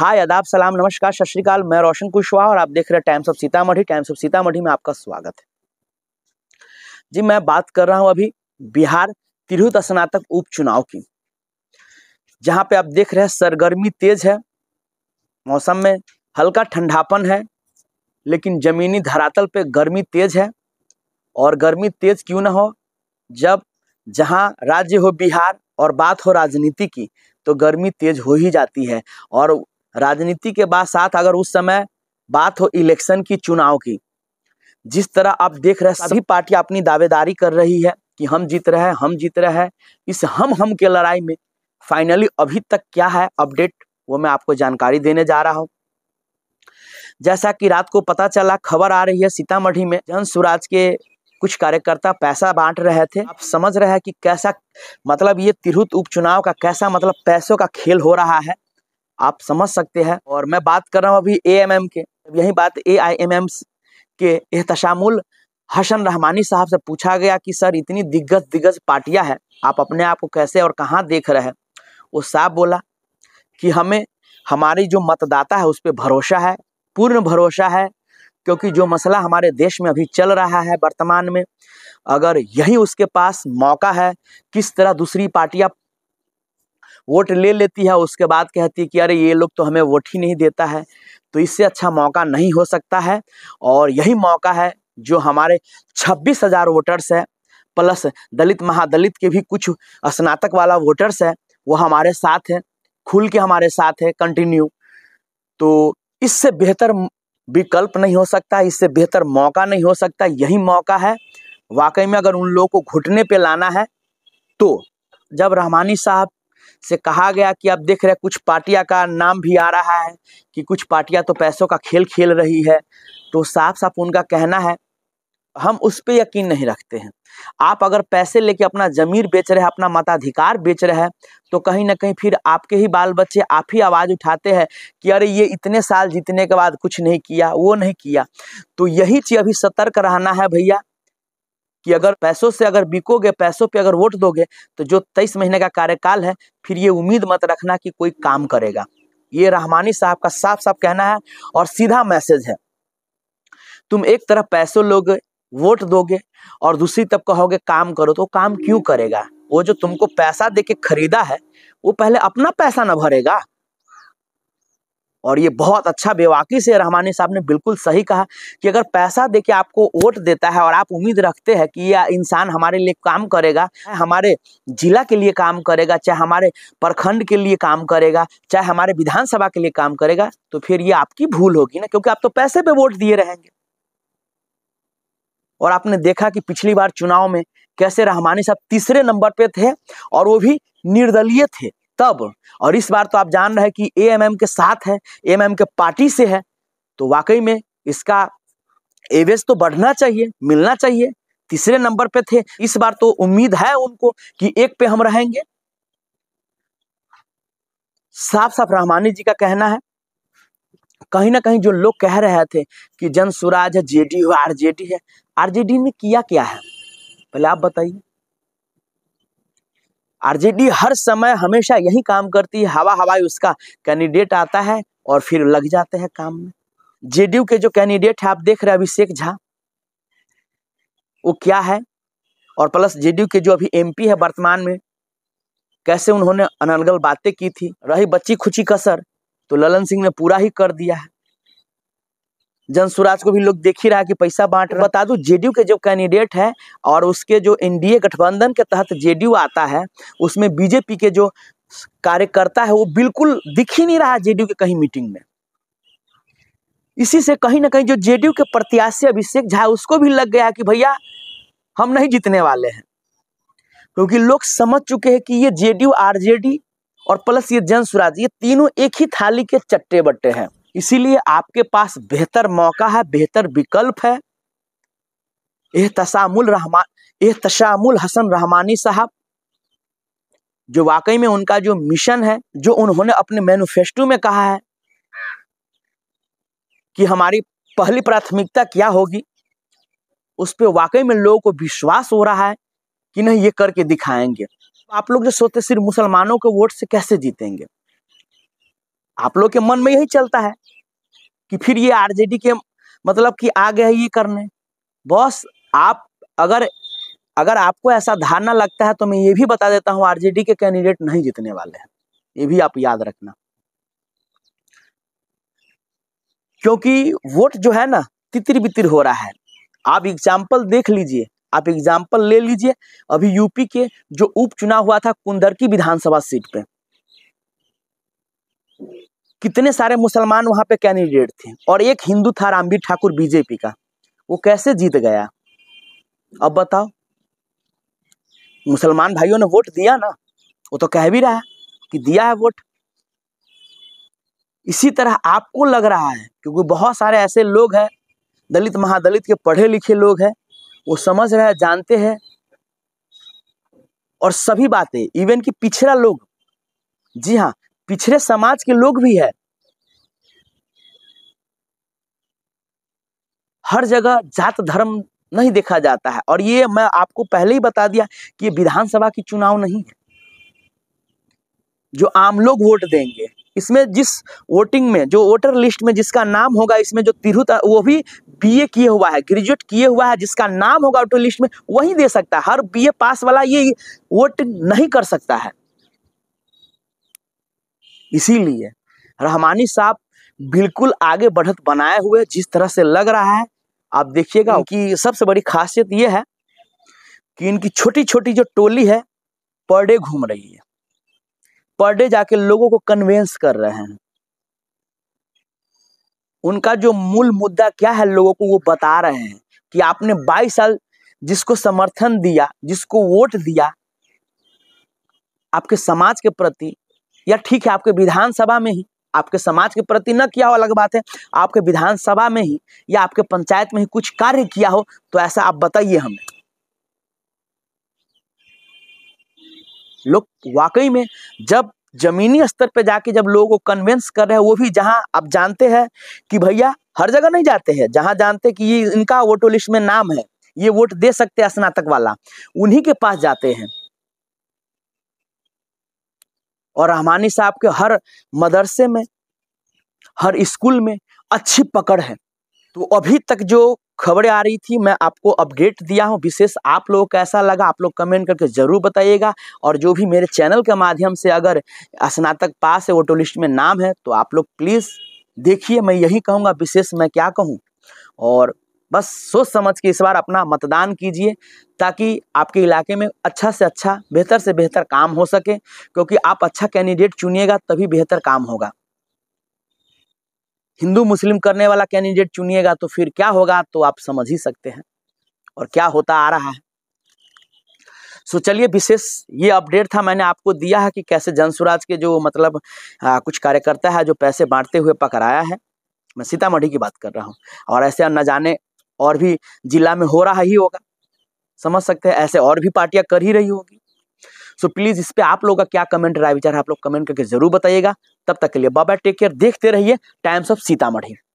हाय आदाब सलाम नमस्कार सत श्रीकाल मैं रोशन कुशवाहा और आप देख रहे हैं Times of Sitamarhi Times of Sitamarhi में आपका स्वागत है जी मैं बात कर रहा हूं अभी बिहार तिरहुत स्नातक उपचुनाव की जहां पे आप देख रहे हैं सरगर्मी तेज है मौसम में हल्का ठंडापन है लेकिन जमीनी धरातल पे गर्मी तेज है और गर्मी तेज क्यों ना हो जब जहां राज्य हो बिहार और बात हो राजनीति की तो गर्मी तेज हो ही जाती है और राजनीति के बाद साथ अगर उस समय बात हो इलेक्शन की चुनाव की जिस तरह आप देख रहे सभी पार्टियां अपनी दावेदारी कर रही है कि हम जीत रहे हैं हम जीत रहे हैं इस हम हम के लड़ाई में फाइनली अभी तक क्या है अपडेट वो मैं आपको जानकारी देने जा रहा हूँ जैसा कि रात को पता चला खबर आ रही है सीतामढ़ी में जन स्वराज के कुछ कार्यकर्ता पैसा बांट रहे थे आप समझ रहे हैं कि कैसा मतलब ये तिरहुत उपचुनाव का कैसा मतलब पैसों का खेल हो रहा है आप समझ सकते हैं और मैं बात कर रहा हूँ अभी ए एम एम के यही बात ए आई एम एम के एहतशामुल हसन रहमानी साहब से पूछा गया कि सर इतनी दिग्गज दिग्गज पार्टियां हैं आप अपने आप को कैसे और कहाँ देख रहे हैं वो साहब बोला कि हमें हमारी जो मतदाता है उस पर भरोसा है पूर्ण भरोसा है क्योंकि जो मसला हमारे देश में अभी चल रहा है वर्तमान में अगर यही उसके पास मौका है किस तरह दूसरी पार्टियां वोट ले लेती है उसके बाद कहती है कि अरे ये लोग तो हमें वोट ही नहीं देता है तो इससे अच्छा मौका नहीं हो सकता है और यही मौका है जो हमारे छब्बीस हज़ार वोटर्स है प्लस दलित महादलित के भी कुछ स्नातक वाला वोटर्स है वो हमारे साथ हैं खुल के हमारे साथ है कंटिन्यू तो इससे बेहतर विकल्प नहीं हो सकता इससे बेहतर मौका नहीं हो सकता यही मौका है वाकई में अगर उन लोगों को घुटने पे लाना है तो जब रहमानी साहब से कहा गया कि आप देख रहे हैं कुछ पार्टियां का नाम भी आ रहा है कि कुछ पार्टियां तो पैसों का खेल खेल रही है तो साफ साफ उनका कहना है हम उस पर यकीन नहीं रखते हैं आप अगर पैसे लेके अपना जमीर बेच रहे हैं अपना मताधिकार बेच रहे हैं तो कहीं ना कहीं फिर आपके ही बाल बच्चे आप ही आवाज़ उठाते हैं कि अरे ये इतने साल जीतने के बाद कुछ नहीं किया वो नहीं किया तो यही चीज़ अभी सतर्क रहना है भैया कि अगर पैसों से अगर बिकोगे पैसों पे अगर वोट दोगे तो जो तेईस महीने का कार्यकाल है फिर ये उम्मीद मत रखना कि कोई काम करेगा ये रहमानी साहब का साफ साफ कहना है और सीधा मैसेज है तुम एक तरफ पैसों लोगे वोट दोगे और दूसरी तरफ कहोगे काम करो तो काम क्यों करेगा वो जो तुमको पैसा दे के खरीदा है वो पहले अपना पैसा ना भरेगा और ये बहुत अच्छा बेवाकी से रहमानी साहब ने बिल्कुल सही कहा कि अगर पैसा दे के आपको वोट देता है और आप उम्मीद रखते हैं कि यह इंसान हमारे लिए काम करेगा हमारे जिला के लिए काम करेगा चाहे हमारे प्रखंड के लिए काम करेगा चाहे हमारे विधानसभा के लिए काम करेगा तो फिर ये आपकी भूल होगी ना क्योंकि आप तो पैसे पे वोट दिए रहेंगे और आपने देखा कि पिछली बार चुनाव में कैसे रहमानी साहब तीसरे नंबर पे थे और वो भी निर्दलीय थे तब और इस बार तो आप जान रहे हैं कि एएमएम के साथ है एएमएम के पार्टी से है तो वाकई में इसका एवेज तो बढ़ना चाहिए मिलना चाहिए तीसरे नंबर पे थे इस बार तो उम्मीद है उनको कि एक पे हम रहेंगे साफ साफ रहमानी जी का कहना है कहीं ना कहीं जो लोग कह रहे थे कि जन स्वराज है जेडी आरजेडी है आरजेडी ने किया क्या है पहले आप बताइए आरजेडी हर समय हमेशा यही काम करती है हवा हवाई उसका कैंडिडेट आता है और फिर लग जाते हैं काम में जेडीयू के जो कैंडिडेट है आप देख रहे हैं अभिषेक झा वो क्या है और प्लस जेडीयू के जो अभी एमपी है वर्तमान में कैसे उन्होंने अनलगल बातें की थी रही बच्ची खुची कसर तो ललन सिंह ने पूरा ही कर दिया है जनसुराज को भी लोग देख ही रहा है कि पैसा बांट रहा बता दूं जेडीयू के जो कैंडिडेट है और उसके जो एनडीए गठबंधन के तहत जेडीयू आता है उसमें बीजेपी के जो कार्यकर्ता है वो बिल्कुल दिख ही नहीं रहा जेडीयू के कहीं मीटिंग में इसी से कहीं ना कहीं जो जेडीयू के प्रत्याशी अभिषेक झा उसको भी लग गया कि भैया हम नहीं जीतने वाले हैं क्योंकि लोग समझ चुके हैं कि ये जेडीयू आरजेडी और प्लस ये जन स्वराज ये तीनों एक ही थाली के चट्टे बट्टे हैं इसीलिए आपके पास बेहतर मौका है बेहतर विकल्प है एहतसामुल रहमान तशामुल हसन रहमानी साहब जो वाकई में उनका जो मिशन है जो उन्होंने अपने मैनिफेस्टो में कहा है कि हमारी पहली प्राथमिकता क्या होगी उस पर वाकई में लोगों को विश्वास हो रहा है कि नहीं ये करके दिखाएंगे आप लोग जो सोचते सिर्फ मुसलमानों के वोट से कैसे जीतेंगे आप लोग के मन में यही चलता है कि फिर ये आरजेडी के मतलब कि आ गया ये करने बॉस आप अगर अगर आपको ऐसा धारणा लगता है तो मैं ये भी बता देता हूँ आरजेडी के कैंडिडेट नहीं जीतने वाले हैं ये भी आप याद रखना क्योंकि वोट जो है ना तितिर बितिर हो रहा है आप एग्जाम्पल देख लीजिए आप एग्जाम्पल ले लीजिए अभी यूपी के जो उपचुनाव हुआ था कुंदरकी विधानसभा सीट पे कितने सारे मुसलमान वहां पे कैंडिडेट थे और एक हिंदू था रामवीर ठाकुर बीजेपी का वो कैसे जीत गया अब बताओ मुसलमान भाइयों ने वोट दिया ना वो तो कह भी रहा है कि दिया है वोट इसी तरह आपको लग रहा है क्योंकि बहुत सारे ऐसे लोग हैं दलित महादलित के पढ़े लिखे लोग हैं वो समझ रहे हैं जानते हैं और सभी बातें इवन कि पिछड़ा लोग जी हाँ पिछड़े समाज के लोग भी है हर जगह जात धर्म नहीं देखा जाता है और ये मैं आपको पहले ही बता दिया कि ये विधानसभा की चुनाव नहीं है जो आम लोग वोट देंगे इसमें जिस वोटिंग में जो वोटर लिस्ट में जिसका नाम होगा इसमें जो तिरहुत वो भी बीए किए हुआ है ग्रेजुएट किए हुआ है जिसका नाम होगा वोटर लिस्ट में वही दे सकता है हर बीए पास वाला ये वोट नहीं कर सकता है इसीलिए रहमानी साहब बिल्कुल आगे बढ़त बनाए हुए जिस तरह से लग रहा है आप देखिएगा हम्म। कि सबसे बड़ी खासियत ये है कि इनकी छोटी छोटी जो टोली है पर डे घूम रही है पर डे जाके लोगों को कन्वेंस कर रहे हैं उनका जो मूल मुद्दा क्या है लोगों को वो बता रहे हैं कि आपने 22 साल जिसको समर्थन दिया जिसको वोट दिया आपके समाज के प्रति या ठीक है आपके विधानसभा में ही आपके समाज के प्रति न किया हो अलग बात है आपके विधानसभा में ही या आपके पंचायत में ही कुछ कार्य किया हो तो ऐसा आप बताइए हमें लोग वाकई में जब जमीनी स्तर पर जाके जब लोगों को कन्वेंस कर रहे हैं वो भी जहां आप जानते हैं कि भैया हर जगह नहीं जाते हैं जहां जानते कि ये इनका वोटो लिस्ट में नाम है ये वोट दे सकते हैं स्नातक वाला उन्हीं के पास जाते हैं और रहमानी साहब के हर मदरसे में हर स्कूल में अच्छी पकड़ है तो अभी तक जो खबरें आ रही थी मैं आपको अपडेट दिया हूँ विशेष आप लोगों को कैसा लगा आप लोग कमेंट करके ज़रूर बताइएगा और जो भी मेरे चैनल के माध्यम से अगर स्नातक पास है वोटो लिस्ट में नाम है तो आप लोग प्लीज़ देखिए मैं यही कहूँगा विशेष मैं क्या कहूँ और बस सोच समझ के इस बार अपना मतदान कीजिए ताकि आपके इलाके में अच्छा से अच्छा बेहतर से बेहतर काम हो सके क्योंकि आप अच्छा कैंडिडेट चुनिएगा तभी बेहतर काम होगा हिंदू मुस्लिम करने वाला कैंडिडेट चुनिएगा तो फिर क्या होगा तो आप समझ ही सकते हैं और क्या होता आ रहा है सो चलिए विशेष ये अपडेट था मैंने आपको दिया है कि कैसे जनसुराज के जो मतलब आ, कुछ कार्यकर्ता है जो पैसे बांटते हुए पकड़ाया है मैं सीतामढ़ी की बात कर रहा हूँ और ऐसे न जाने और भी जिला में हो रहा ही होगा समझ सकते हैं ऐसे और भी पार्टियां कर ही रही होगी सो so, प्लीज इस पर आप लोगों का क्या कमेंट राय विचार है आप लोग कमेंट करके जरूर बताइएगा तब तक के लिए बाबा टेक केयर देखते रहिए टाइम्स ऑफ सीतामढ़ी